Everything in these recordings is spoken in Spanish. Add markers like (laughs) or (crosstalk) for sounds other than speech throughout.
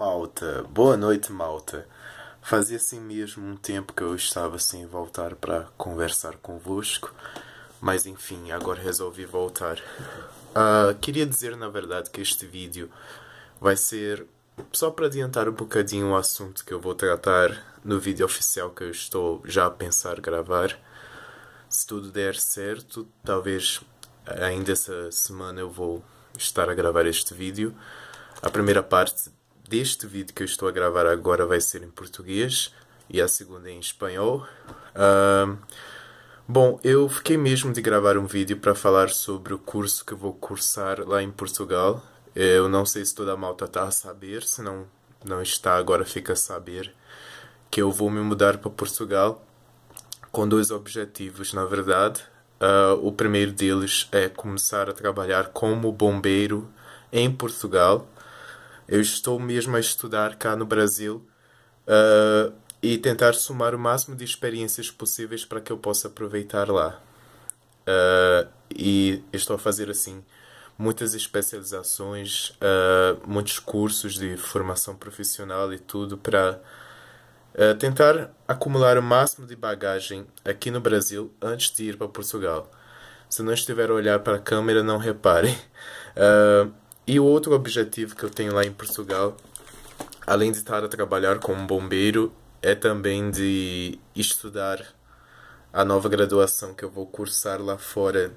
malta. Boa noite, malta. Fazia assim mesmo um tempo que eu estava sem voltar para conversar convosco, mas enfim, agora resolvi voltar. Uh, queria dizer, na verdade, que este vídeo vai ser só para adiantar um bocadinho o assunto que eu vou tratar no vídeo oficial que eu estou já a pensar gravar. Se tudo der certo, talvez ainda essa semana eu vou estar a gravar este vídeo. A primeira parte deste vídeo que eu estou a gravar agora vai ser em português e a segunda em espanhol. Uh, bom, eu fiquei mesmo de gravar um vídeo para falar sobre o curso que eu vou cursar lá em Portugal. Eu não sei se toda a malta está a saber, se não, não está, agora fica a saber que eu vou me mudar para Portugal com dois objetivos, na verdade. Uh, o primeiro deles é começar a trabalhar como bombeiro em Portugal. Eu estou mesmo a estudar cá no Brasil uh, e tentar somar o máximo de experiências possíveis para que eu possa aproveitar lá. Uh, e estou a fazer assim muitas especializações, uh, muitos cursos de formação profissional e tudo para uh, tentar acumular o máximo de bagagem aqui no Brasil antes de ir para Portugal. Se não estiver a olhar para a câmera, não reparem. Uh, e o outro objetivo que eu tenho lá em Portugal, além de estar a trabalhar como bombeiro, é também de estudar a nova graduação que eu vou cursar lá fora.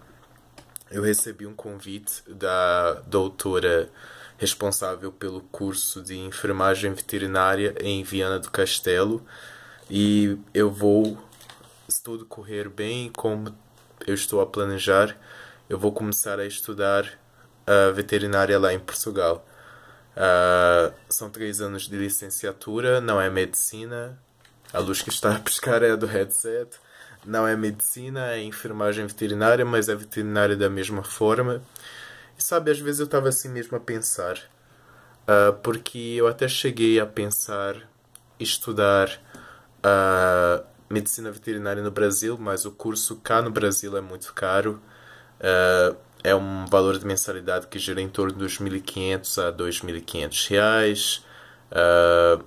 Eu recebi um convite da doutora responsável pelo curso de enfermagem veterinária em Viana do Castelo e eu vou, se tudo correr bem como eu estou a planejar, eu vou começar a estudar uh, veterinária lá em Portugal. Uh, são três anos de licenciatura, não é medicina. A luz que está a piscar é a do headset. Não é medicina, é enfermagem veterinária, mas é veterinária da mesma forma. E sabe, às vezes eu estava assim mesmo a pensar. Uh, porque eu até cheguei a pensar estudar uh, medicina veterinária no Brasil, mas o curso cá no Brasil é muito caro. Uh, é um valor de mensalidade que gira em torno dos 1.500 a 2.500 reais. Uh,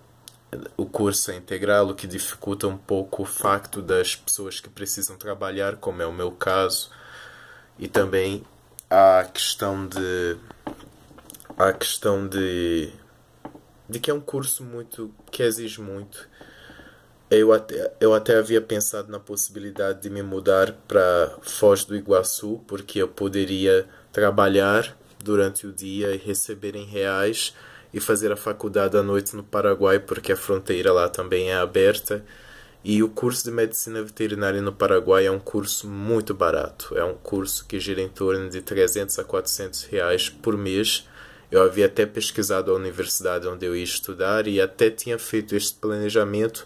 o curso é integral, o que dificulta um pouco o facto das pessoas que precisam trabalhar, como é o meu caso, e também a questão de a questão de de que é um curso muito que exige muito eu até, eu até havia pensado na possibilidade de me mudar para Foz do Iguaçu, porque eu poderia trabalhar durante o dia e receber em reais e fazer a faculdade à noite no Paraguai, porque a fronteira lá também é aberta. E o curso de medicina veterinária no Paraguai é um curso muito barato. É um curso que gira em torno de 300 a 400 reais por mês. Eu havia até pesquisado a universidade onde eu ia estudar e até tinha feito este planejamento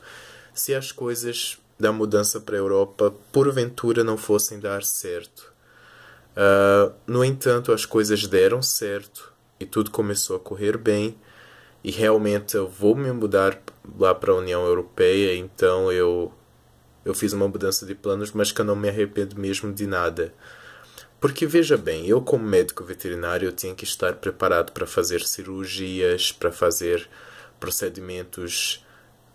se as coisas da mudança para a Europa porventura não fossem dar certo. Uh, no entanto, as coisas deram certo e tudo começou a correr bem. E realmente eu vou me mudar lá para a União Europeia, então eu eu fiz uma mudança de planos, mas que eu não me arrependo mesmo de nada. Porque veja bem, eu como médico veterinário eu tinha que estar preparado para fazer cirurgias, para fazer procedimentos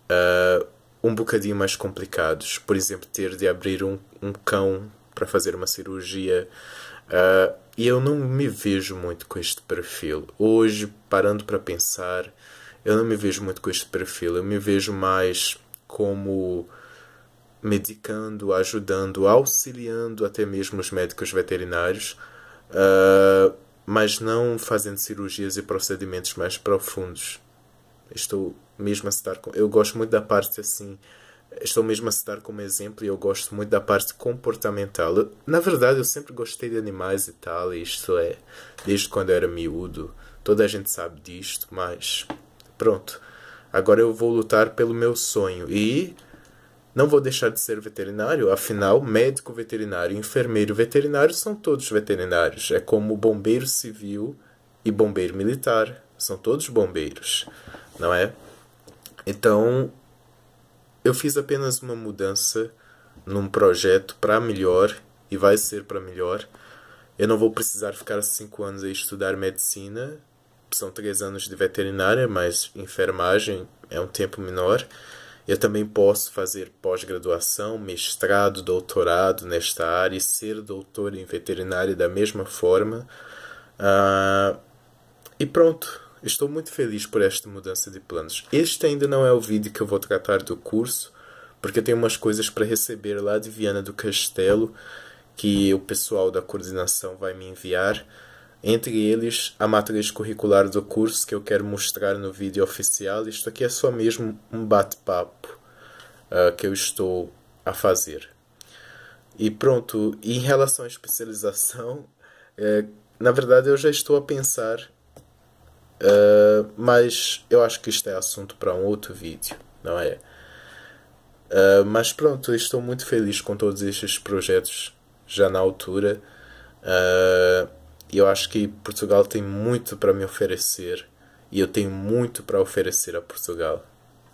uh, um bocadinho mais complicados. Por exemplo, ter de abrir um, um cão para fazer uma cirurgia. Uh, e eu não me vejo muito com este perfil. Hoje, parando para pensar, eu não me vejo muito com este perfil. Eu me vejo mais como medicando, ajudando, auxiliando até mesmo os médicos veterinários, uh, mas não fazendo cirurgias e procedimentos mais profundos. Estou mesmo a citar. Eu gosto muito da parte assim. Estou mesmo a citar como exemplo e eu gosto muito da parte comportamental. na verdade, eu sempre gostei de animais e tal, e isto é, desde quando eu era miúdo, toda a gente sabe disto, mas pronto. Agora eu vou lutar pelo meu sonho e não vou deixar de ser veterinário, afinal, médico veterinário, enfermeiro veterinário são todos veterinários. É como bombeiro civil e bombeiro militar, são todos bombeiros, não é? Então, eu fiz apenas uma mudança num projeto para melhor e vai ser para melhor. Eu não vou precisar ficar cinco anos a estudar medicina, são três anos de veterinária, mas enfermagem é um tempo menor. Eu também posso fazer pós-graduação, mestrado, doutorado nesta área e ser doutor em veterinária da mesma forma. Uh, e pronto, Estou muito feliz por esta mudança de planos. Este ainda não é o vídeo que eu vou tratar do curso, porque eu tenho umas coisas para receber lá de Viana do Castelo que o pessoal da coordenação vai me enviar. Entre eles, a matriz curricular do curso que eu quero mostrar no vídeo oficial. Isto aqui é só mesmo um bate-papo uh, que eu estou a fazer. E pronto, em relação à especialização, é, na verdade eu já estou a pensar Uh, mas eu acho que isto é assunto para um outro vídeo, não é? Uh, mas pronto, estou muito feliz com todos estes projetos já na altura. Uh, eu acho que Portugal tem muito para me oferecer e eu tenho muito para oferecer a Portugal.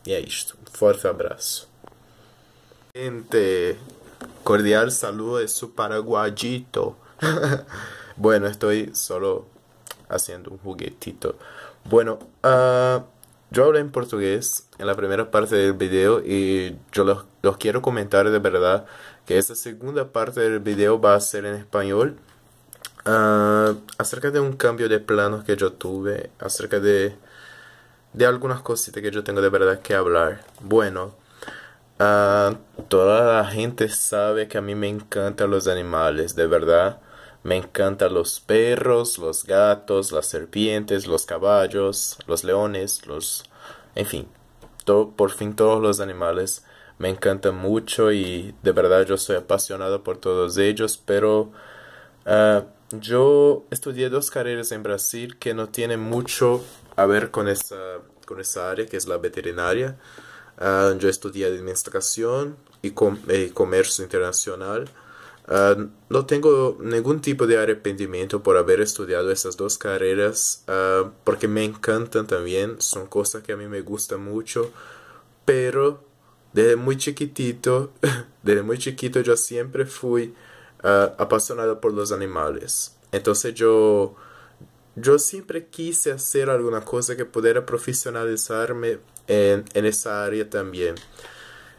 E é isto. Um forte abraço. Gente, cordial saludo de su paraguayito. (laughs) bueno, estoy solo haciendo un juguetito. Bueno, ah, yo hablé en portugués en la primera parte del video y yo los, quiero comentar de verdad que esta segunda parte del video va a ser en español. Ah, acerca de un cambio de planos que yo tuve, acerca de, algunas cositas que yo tengo de verdad que hablar. Bueno, ah, toda la gente sabe que a mí me encantan los animales, de verdad. Me encantan los perros, los gatos, las serpientes, los caballos, los leones, los... En fin, por fin todos los animales me encantan mucho y de verdad yo soy apasionado por todos ellos, pero ah, yo estudié dos carreras en Brasil que no tienen mucho a ver con esa, área que es la veterinaria. Ah, yo estudié administración y eh, comercio internacional Ah, no tengo ningún tipo de arrepentimiento por haber estudiado estas dos carreras ah, porque me encantan también, son cosas que a mí me gustan mucho, pero desde muy chiquitito, (laughs) desde muy chiquito yo siempre fui apasionada ah, apasionado por los animales. Entonces yo, yo siempre quise hacer alguna cosa que pudiera profesionalizarme en, en esa área también.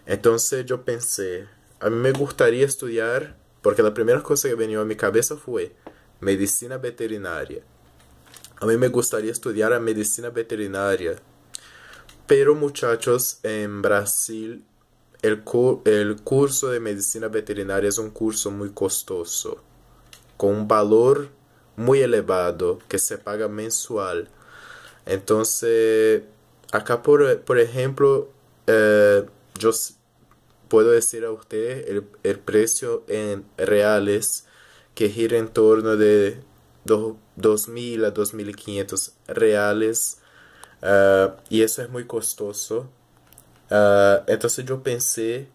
Entonces yo pensé, a mí me gustaría estudiar porque la primera cosa que vino a mi cabeza fue medicina veterinaria. A mí me gustaría estudiar medicina veterinaria, pero muchachos, en Brasil el, el curso de medicina veterinaria es un curso muy costoso, con un valor muy elevado que se paga mensual. Entonces, acá por, por ejemplo, eh, yo puedo decir a usted el, precio en reales que gira en torno de 2.000 a 2.500 reales ah, y eso es muy costoso. Ah, entonces yo pensé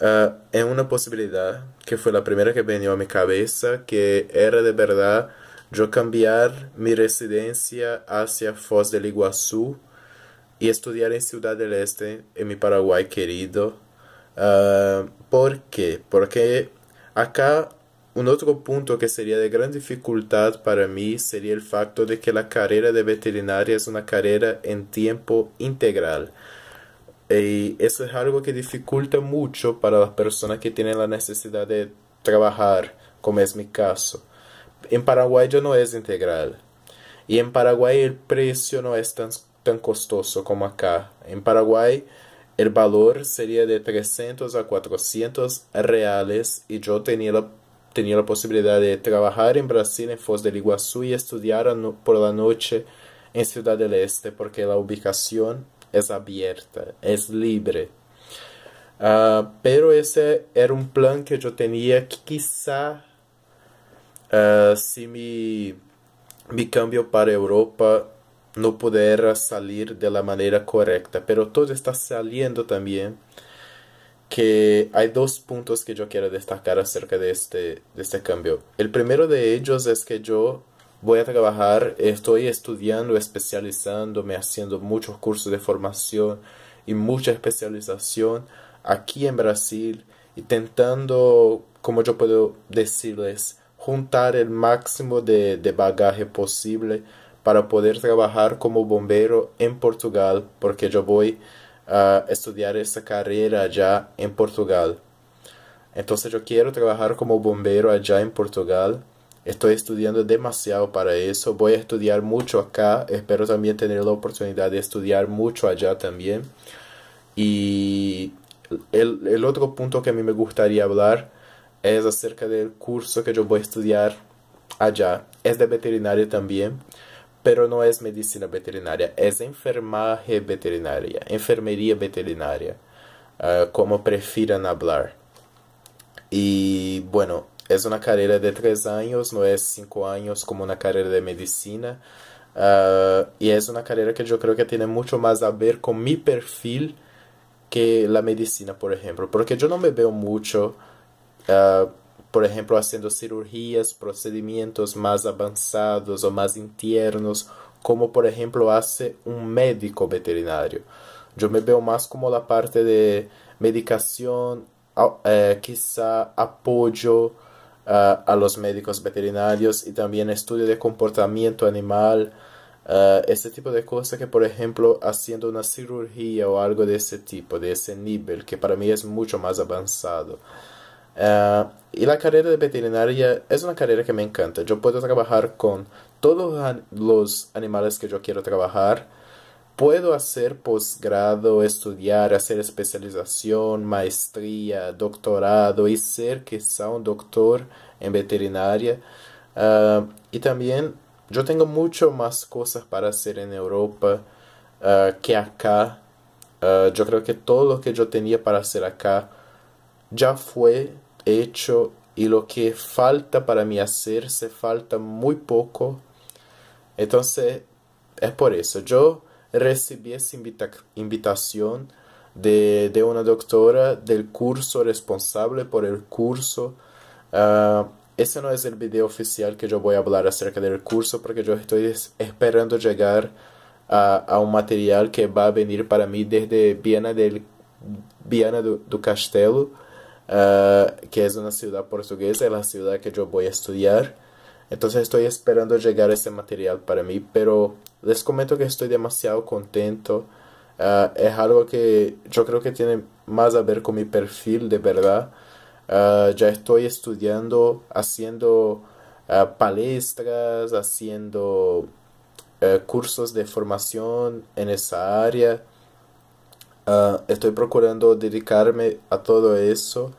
ah, en una posibilidad que fue la primera que vino a mi cabeza, que era de verdad yo cambiar mi residencia hacia Foz del Iguazú y estudiar en Ciudad del Este, en mi Paraguay querido. Ah, ¿Por qué? Porque acá un otro punto que sería de gran dificultad para mí sería el facto de que la carrera de veterinaria es una carrera en tiempo integral. Y eso es algo que dificulta mucho para las personas que tienen la necesidad de trabajar, como es mi caso. En Paraguay ya no es integral. Y en Paraguay el precio no es tan, tan costoso como acá. En Paraguay el valor sería de 300 a 400 reales y yo tenía la, tenía la posibilidad de trabajar en Brasil, en Foz del Iguazú, y estudiar por la noche en Ciudad del Este, porque la ubicación es abierta, es libre. Ah, pero ese era un plan que yo tenía que quizá ah, si me mi cambio para Europa no poder salir de la manera correcta, pero todo está saliendo también. Que hay dos puntos que yo quiero destacar acerca de este, este cambio. El primero de ellos es que yo voy a trabajar, estoy estudiando, especializándome, haciendo muchos cursos de formación y mucha especialización aquí en Brasil y tentando, como yo puedo decirles, juntar el máximo de, de bagaje posible para poder trabajar como bombero en Portugal, porque yo voy a estudiar esa carrera allá en Portugal. Entonces yo quiero trabajar como bombero allá en Portugal. Estoy estudiando demasiado para eso. Voy a estudiar mucho acá. Espero también tener la oportunidad de estudiar mucho allá también. Y el, el otro punto que a mí me gustaría hablar es acerca del curso que yo voy a estudiar allá. Es de veterinario también pero no es medicina veterinaria, es enfermaje veterinaria, enfermería veterinaria, ah, como prefieran hablar. Y bueno, es una carrera de tres años, no es cinco años como una carrera de medicina. Ah, y es una carrera que yo creo que tiene mucho más a ver con mi perfil que la medicina, por ejemplo, porque yo no me veo mucho. Ah, por ejemplo, haciendo cirugías, procedimientos más avanzados o más internos, como por ejemplo hace un médico veterinario. Yo me veo más como la parte de medicación, ah, eh, quizá apoyo ah, a los médicos veterinarios y también estudio de comportamiento animal, ah, ese tipo de cosas que por ejemplo haciendo una cirugía o algo de ese tipo, de ese nivel, que para mí es mucho más avanzado. Eh, y la carrera de veterinaria es una carrera que me encanta. Yo puedo trabajar con todos los animales que yo quiero trabajar. Puedo hacer posgrado, estudiar, hacer especialización, maestría, doctorado y ser quizá un doctor en veterinaria. Eh, y también yo tengo mucho más cosas para hacer en Europa eh, que acá. yo creo que todo lo que yo tenía para hacer acá ya fue hecho y lo que falta para mí se falta muy poco. Entonces, es por eso. Yo recibí esa invitación de, una doctora del curso responsable por el curso. Ah, ese no es el video oficial que yo voy a hablar acerca del curso porque yo estoy esperando llegar a, un material que va a venir para mí desde Viena del, Viena do, do Castelo eh, que es una ciudad portuguesa, la ciudad que yo voy a estudiar. Entonces estoy esperando llegar ese material para mí, pero les comento que estoy demasiado contento. Eh, es algo que yo creo que tiene más a ver con mi perfil de verdad. Eh, ya estoy estudiando, haciendo palestras, haciendo cursos de formación en esa área. Ah, estoy procurando dedicarme a todo eso.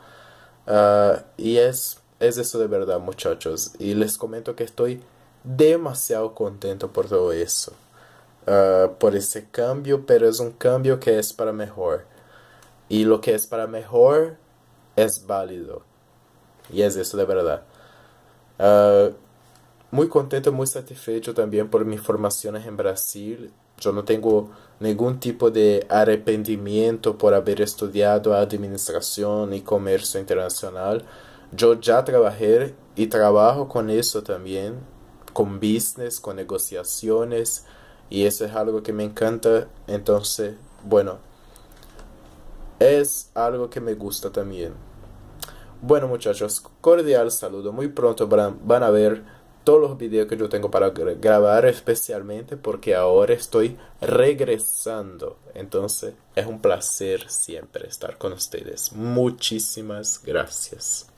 Ah, y es, es eso de verdad, muchachos. Y les comento que estoy demasiado contento por todo eso. Ah, por ese cambio, pero es un cambio que es para mejor. Y lo que es para mejor es válido. Y es eso de verdad. muy contento, muy satisfecho también por mis formaciones en Brasil. Yo no tengo ningún tipo de arrepentimiento por haber estudiado administración y comercio internacional. Yo ya trabajé y trabajo con eso también, con business, con negociaciones, y eso es algo que me encanta. Entonces, bueno, es algo que me gusta también. Bueno muchachos, cordial saludo. Muy pronto van a ver todos los videos que yo tengo para grabar especialmente porque ahora estoy regresando. Entonces es un placer siempre estar con ustedes. Muchísimas gracias.